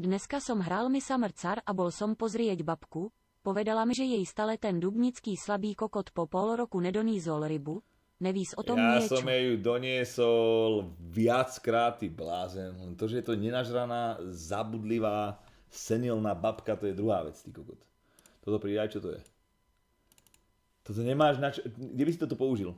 Dneska som hrál mi samrcar a bol som pozrieť babku, povedala mi, že jej stále ten dubnický slabý kokot po pol roku nedonízol rybu, nevíš o tom ja niečo. Ja som jej ju doniesol viackrát, ty blázen. Len to, že je to nenažraná, zabudlivá, senilná babka, to je druhá vec, ty kokot. Toto pridaj, čo to je? Toto nemáš na čo... Kde by si toto použil?